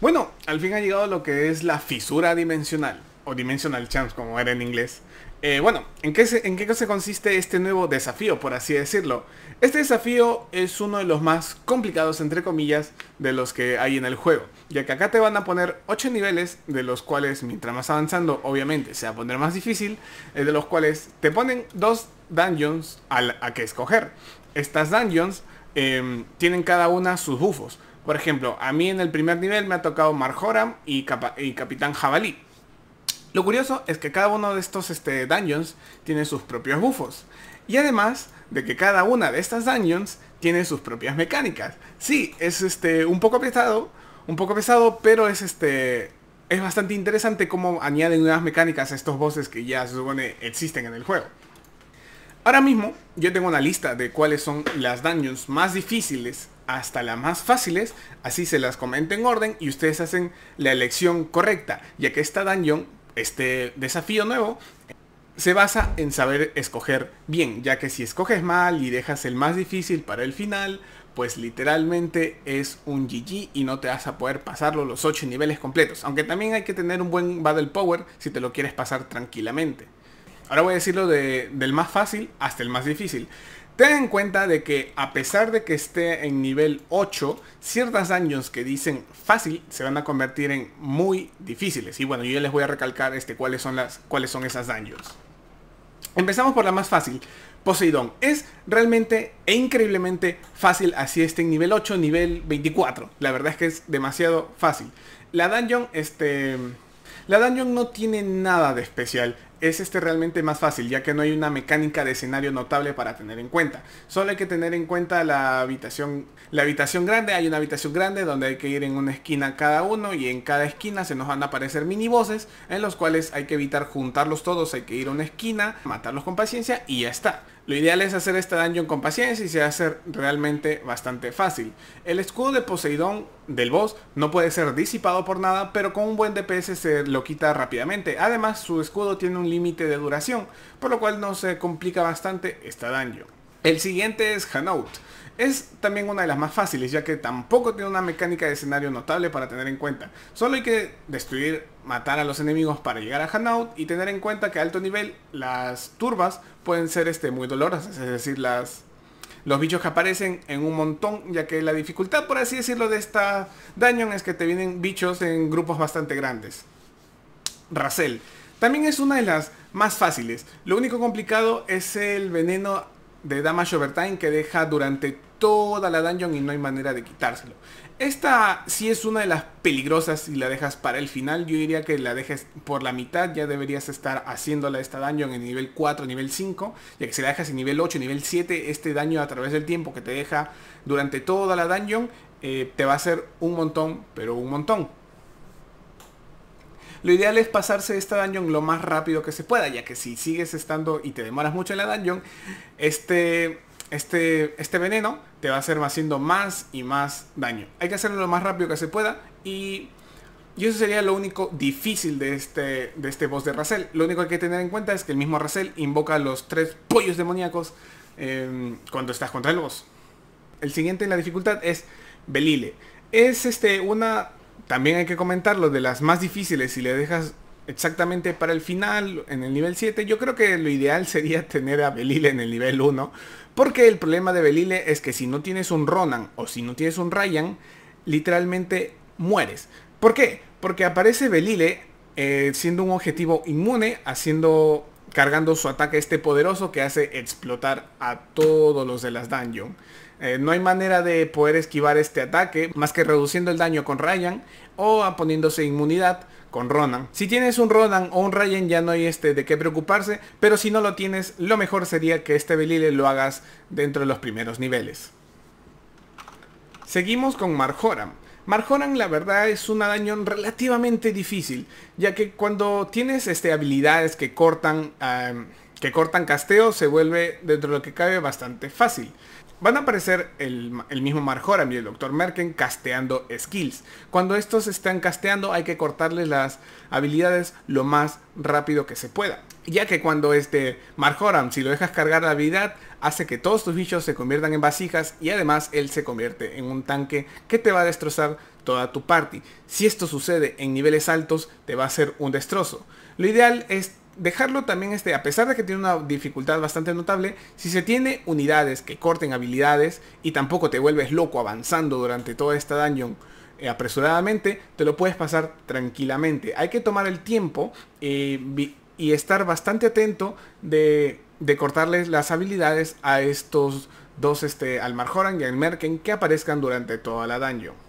Bueno, al fin ha llegado lo que es la fisura dimensional, o dimensional chance como era en inglés. Eh, bueno, ¿en qué, ¿en qué consiste este nuevo desafío, por así decirlo? Este desafío es uno de los más complicados, entre comillas, de los que hay en el juego, ya que acá te van a poner 8 niveles, de los cuales mientras más avanzando, obviamente, se va a poner más difícil, eh, de los cuales te ponen dos dungeons a que escoger. Estas dungeons em, tienen cada una sus bufos. Por ejemplo, a mí en el primer nivel me ha tocado Marjoram y, y Capitán Jabalí. Lo curioso es que cada uno de estos este, dungeons tiene sus propios bufos. Y además de que cada una de estas dungeons tiene sus propias mecánicas. Sí, es este, un poco pesado, un poco pesado, pero es este, Es bastante interesante cómo añaden nuevas mecánicas a estos bosses que ya se supone existen en el juego. Ahora mismo yo tengo una lista de cuáles son las dungeons más difíciles hasta las más fáciles, así se las comento en orden y ustedes hacen la elección correcta, ya que esta dungeon, este desafío nuevo, se basa en saber escoger bien, ya que si escoges mal y dejas el más difícil para el final, pues literalmente es un GG y no te vas a poder pasarlo los 8 niveles completos, aunque también hay que tener un buen Battle Power si te lo quieres pasar tranquilamente. Ahora voy a decirlo del más fácil hasta el más difícil. Ten en cuenta de que a pesar de que esté en nivel 8, ciertas dungeons que dicen fácil se van a convertir en muy difíciles. Y bueno, yo les voy a recalcar este, cuáles, son las, cuáles esas dungeons. Empezamos por la más fácil, Poseidón. Es realmente e increíblemente fácil, así esté en nivel 8, nivel 24. La verdad es que es demasiado fácil. La este... La dungeon no tiene nada de especial es este realmente más fácil, ya que no hay una mecánica de escenario notable para tener en cuenta. Solo hay que tener en cuenta la habitación, la habitación grande, hay una habitación grande donde hay que ir en una esquina cada uno y en cada esquina se nos van a aparecer mini en los cuales hay que evitar juntarlos todos, hay que ir a una esquina, matarlos con paciencia y ya está. Lo ideal es hacer este dungeon con paciencia y se hacer realmente bastante fácil. El escudo de Poseidón del boss no puede ser disipado por nada, pero con un buen DPS se lo quita rápidamente. Además, su escudo tiene un límite de duración, por lo cual no se complica bastante esta dungeon. El siguiente es Hanout. Es también una de las más fáciles, ya que tampoco tiene una mecánica de escenario notable para tener en cuenta. Solo hay que destruir, matar a los enemigos para llegar a Hanout y tener en cuenta que a alto nivel las turbas pueden ser este, muy dolorosas, es decir, las, los bichos que aparecen en un montón, ya que la dificultad, por así decirlo, de esta Dungeon. es que te vienen bichos en grupos bastante grandes. Racel. También es una de las más fáciles. Lo único complicado es el veneno de damage overtime que deja durante toda la dungeon y no hay manera de quitárselo. Esta sí es una de las peligrosas y la dejas para el final. Yo diría que la dejes por la mitad. Ya deberías estar haciéndola esta dungeon en nivel 4, nivel 5. Ya que si la dejas en nivel 8, nivel 7, este daño a través del tiempo que te deja durante toda la dungeon eh, te va a hacer un montón, pero un montón. Lo ideal es pasarse esta dungeon lo más rápido que se pueda, ya que si sigues estando y te demoras mucho en la dungeon, este, este, este veneno te va a hacer haciendo más y más daño. Hay que hacerlo lo más rápido que se pueda y eso sería lo único difícil de este, este boss de Racel. Lo único que hay que tener en cuenta es que el mismo Racel invoca los tres pollos demoníacos em, cuando estás contra el boss. El siguiente en la dificultad es Belile. Es este, una también hay que comentar, comentarlo, de las más difíciles, si le dejas exactamente para el final, en el nivel 7, yo creo que lo ideal sería tener a Belile en el nivel 1, porque el problema de Belile es que si no tienes un Ronan o si no tienes un Ryan, literalmente mueres. ¿Por qué? Porque aparece Belile eh, siendo un objetivo inmune, haciendo cargando su ataque este poderoso que hace explotar a todos los de las dungeons. Eh, no hay manera de poder esquivar este ataque más que reduciendo el daño con Ryan o poniéndose inmunidad con Ronan. Si tienes un Ronan o un Ryan ya no hay este de qué preocuparse, pero si no lo tienes, lo mejor sería que este Belile lo hagas dentro de los primeros niveles. Seguimos con Marjoram. Marjoram la verdad es un daño relativamente difícil, ya que cuando tienes este, habilidades que cortan... que cortan casteo se vuelve dentro de lo que cabe bastante fácil. Van a aparecer el, mismo Marjoram y el Dr. Merken casteando skills. Cuando estos están casteando hay que cortarles las habilidades lo más rápido que se pueda. Ya que cuando este Marjoram si lo dejas cargar la habilidad, hace que todos tus bichos se conviertan en vasijas y además él se convierte en un tanque que te va a destrozar toda tu party. Si esto sucede en niveles altos, te va a hacer un destrozo. Lo ideal es dejarlo también este, a pesar de que tiene una dificultad bastante notable, si se tiene unidades que corten habilidades y tampoco te vuelves loco avanzando durante toda esta dungeon eh, apresuradamente, te lo puedes pasar tranquilamente. Hay que tomar el tiempo eh, y estar bastante atento de, de, cortarles las habilidades a estos dos, este, al Marjoran y al Merken, que aparezcan durante toda la dungeon.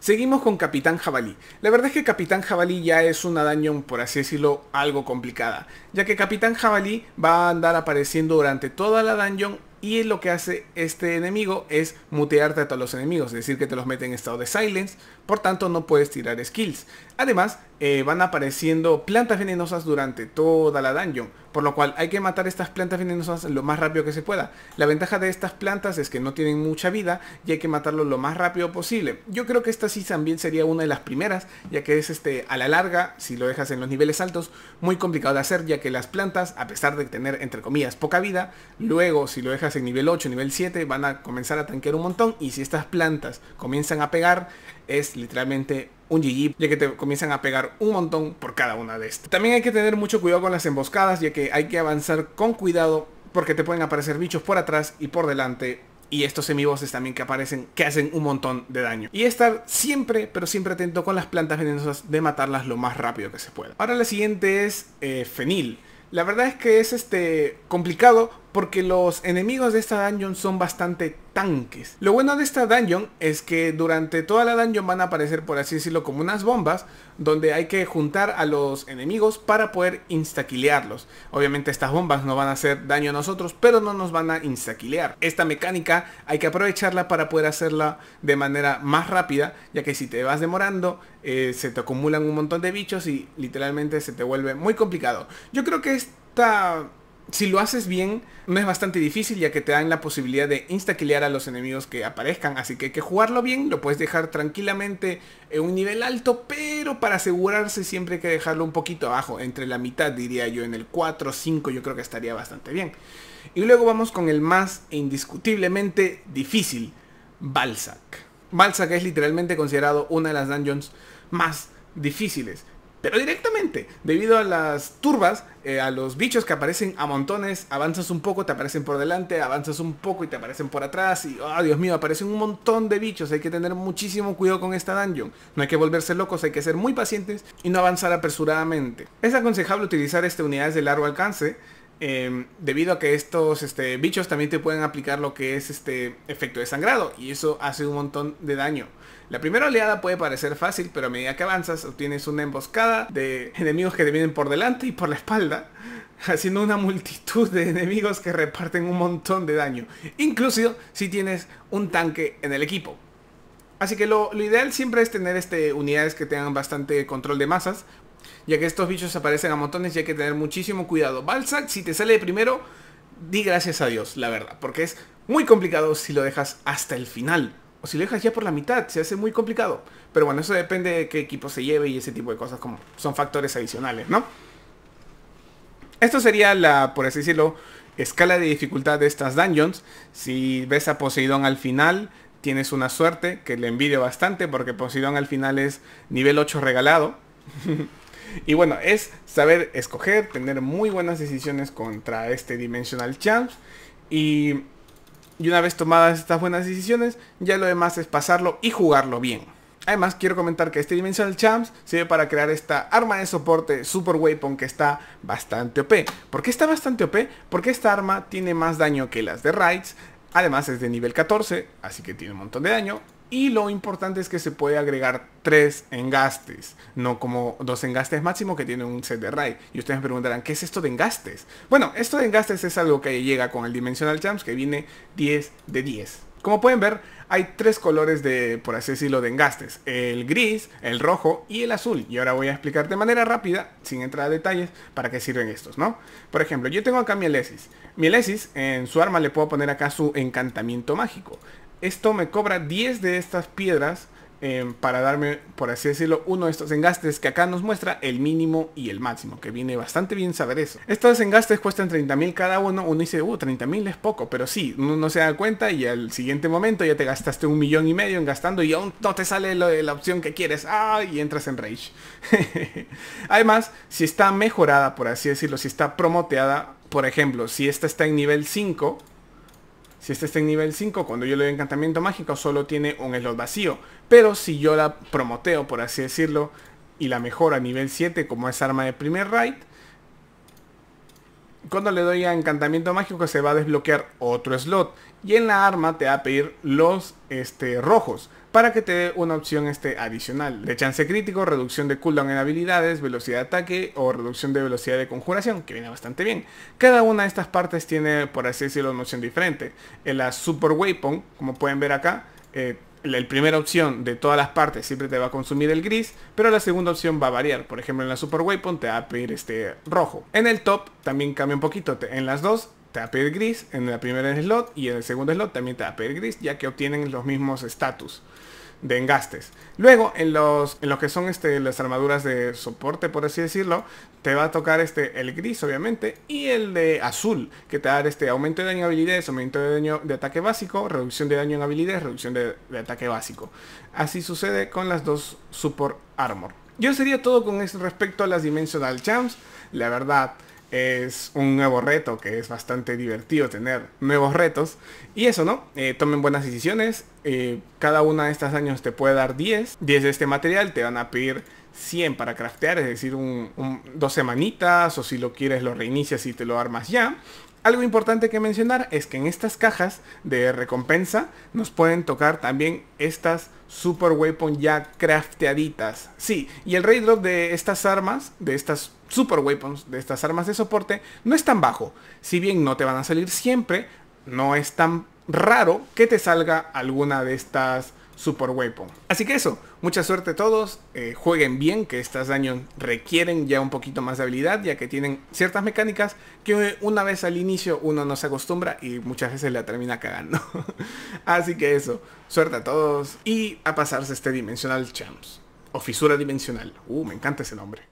Seguimos con Capitán Jabalí. La verdad es que Capitán Jabalí ya es una dungeon, por así decirlo, algo complicada, ya que Capitán Jabalí va a andar apareciendo durante toda la dungeon y lo que hace este enemigo es mutearte a todos los enemigos, es decir, que te los mete en estado de silence por tanto, no puedes tirar skills. Además, eh, van apareciendo plantas venenosas durante toda la dungeon, por lo cual hay que matar estas plantas venenosas lo más rápido que se pueda. La ventaja de estas plantas es que no tienen mucha vida y hay que matarlo lo más rápido posible. Yo creo que esta sí también sería una de las primeras, ya que es este a la larga, si lo dejas en los niveles altos, muy complicado de hacer, ya que las plantas, a pesar de tener entre comillas poca vida, luego si lo dejas en nivel 8, nivel 7, van a comenzar a tanquear un montón y si estas plantas comienzan a pegar, es literalmente un GG, ya que te comienzan a pegar un montón por cada una de estas. También hay que tener mucho cuidado con las emboscadas, ya que hay que avanzar con cuidado porque te pueden aparecer bichos por atrás y por delante y estos semiboses también que aparecen que hacen un montón de daño. Y estar siempre, pero siempre atento con las plantas venenosas de matarlas lo más rápido que se pueda. Ahora la siguiente es eh, Fenil. La verdad es que es este complicado porque los enemigos de esta dungeon son bastante tanques. Lo bueno de esta dungeon es que durante toda la dungeon van a aparecer, por así decirlo, como unas bombas donde hay que juntar a los enemigos para poder instaquilearlos. Obviamente estas bombas no van a hacer daño a nosotros, pero no nos van a instaquilear. Esta mecánica hay que aprovecharla para poder hacerla de manera más rápida, ya que si te vas demorando, eh, se te acumulan un montón de bichos y literalmente se te vuelve muy complicado. Yo creo que esta si lo haces bien, no es bastante difícil ya que te dan la posibilidad de instaquilear a los enemigos que aparezcan, así que hay que jugarlo bien, lo puedes dejar tranquilamente en un nivel alto, pero para asegurarse siempre hay que dejarlo un poquito abajo, entre la mitad diría yo, en el 4 o 5 yo creo que estaría bastante bien. Y luego vamos con el más indiscutiblemente difícil, Balzac. Balzac es literalmente considerado una de las dungeons más difíciles pero directamente. Debido a las turbas, eh, a los bichos que aparecen a montones, avanzas un poco, te aparecen por delante, avanzas un poco y te aparecen por atrás. Y, oh Dios mío, aparecen un montón de bichos. Hay que tener muchísimo cuidado con esta dungeon. No hay que volverse locos, hay que ser muy pacientes y no avanzar apresuradamente. Es aconsejable utilizar este unidades de largo alcance Em, debido a que estos este, bichos también te pueden aplicar lo que es este efecto de sangrado y eso hace un montón de daño. La primera oleada puede parecer fácil, pero a medida que avanzas obtienes una emboscada de enemigos que te vienen por delante y por la espalda, haciendo una multitud de enemigos que reparten un montón de daño, incluso si tienes un tanque en el equipo. Así que lo, ideal siempre es tener este, unidades que tengan bastante control de masas, ya que estos bichos aparecen a montones y hay que tener muchísimo cuidado. Balzac, si te sale de primero, di gracias a Dios, la verdad, porque es muy complicado si lo dejas hasta el final. O si lo dejas ya por la mitad, se hace muy complicado. Pero bueno, eso depende de qué equipo se lleve y ese tipo de cosas, como son factores adicionales, ¿no? Esto sería la, por así decirlo, escala de dificultad de estas dungeons. Si ves a Poseidón al final, tienes una suerte que le envidio bastante porque Poseidón al final es nivel 8 regalado. Y bueno, es saber escoger, tener muy buenas decisiones contra este Dimensional Champs. Y, una vez tomadas estas buenas decisiones, ya lo demás es pasarlo y jugarlo bien. Además, quiero comentar que este Dimensional Champs sirve para crear esta arma de soporte Super Weapon que está bastante OP. ¿Por qué está bastante OP? Porque esta arma tiene más daño que las de Raids. Además es de nivel 14, así que tiene un montón de daño. Y lo importante es que se puede agregar tres engastes, no como dos engastes máximo que tiene un set de ray Y ustedes me preguntarán, ¿qué es esto de engastes? Bueno, esto de engastes es algo que llega con el Dimensional Champs que viene 10 de 10. Como pueden ver, hay tres colores de, por así decirlo, de engastes. El gris, el rojo y el azul. Y ahora voy a explicar de manera rápida, sin entrar a detalles, para qué sirven estos, ¿no? Por ejemplo, yo tengo acá Mi Elesis en su arma le puedo poner acá su encantamiento mágico. Esto me cobra 10 de estas piedras em, para darme, por así decirlo, uno de estos engastes que acá nos muestra el mínimo y el máximo, que viene bastante bien saber eso. Estos engastes cuestan 30.000 cada uno, uno dice, uh, 30.000 es poco, pero sí, uno no se da cuenta y al siguiente momento ya te gastaste un millón y medio en gastando y aún no te sale de la opción que quieres, ah, y entras en rage. Además, si está mejorada, por así decirlo, si está promoteada, por ejemplo, si esta está en nivel 5, si este está en nivel 5, cuando yo le doy encantamiento mágico, solo tiene un slot vacío. Pero si yo la promoteo, por así decirlo, y la mejora a nivel 7, como es arma de primer raid, cuando le doy a encantamiento mágico se va a desbloquear otro slot. Y en la arma te va a pedir los este, rojos para que te dé una opción este, adicional de chance crítico, reducción de cooldown en habilidades, velocidad de ataque o reducción de velocidad de conjuración, que viene bastante bien. Cada una de estas partes tiene, por así decirlo, una opción diferente. En la Super Weapon, como pueden ver acá, eh, la primera opción de todas las partes siempre te va a consumir el gris, pero la segunda opción va a variar. Por ejemplo, en la Super Weapon te va a pedir este rojo. En el top también cambia un poquito. En las dos te va a pedir gris, en la primera slot y en el segundo slot también te va a pedir gris, ya que obtienen los mismos estatus de engastes. Luego, en los en lo que son este, las armaduras de soporte, por así decirlo, te va a tocar este el gris, obviamente, y el de azul, que te va a dar este aumento de daño en habilidades, aumento de daño de ataque básico, reducción de daño en habilidades, reducción de, ataque básico. Así sucede con las dos support armor. Yo sería todo con respecto a las Dimensional Champs. La verdad, es un nuevo reto que es bastante divertido tener nuevos retos. Y eso, ¿no? Eh, tomen buenas decisiones. Eh, cada una de estas años te puede dar 10. 10 de este material te van a pedir 100 para craftear, es decir, un, un, dos semanitas o si lo quieres lo reinicias y te lo armas ya. Algo importante que mencionar es que en estas cajas de recompensa nos pueden tocar también estas super weapons ya crafteaditas. Sí, y el raid drop de estas armas, de estas super weapons, de estas armas de soporte, no es tan bajo. Si bien no te van a salir siempre, no es tan raro que te salga alguna de estas Super Weapon. Así que eso, mucha suerte a todos, eh, jueguen bien, que estas daños requieren ya un poquito más de habilidad, ya que tienen ciertas mecánicas que una vez al inicio uno no se acostumbra y muchas veces la termina cagando. Así que eso, suerte a todos y a pasarse este Dimensional Champs, o Fisura Dimensional, uh, me encanta ese nombre.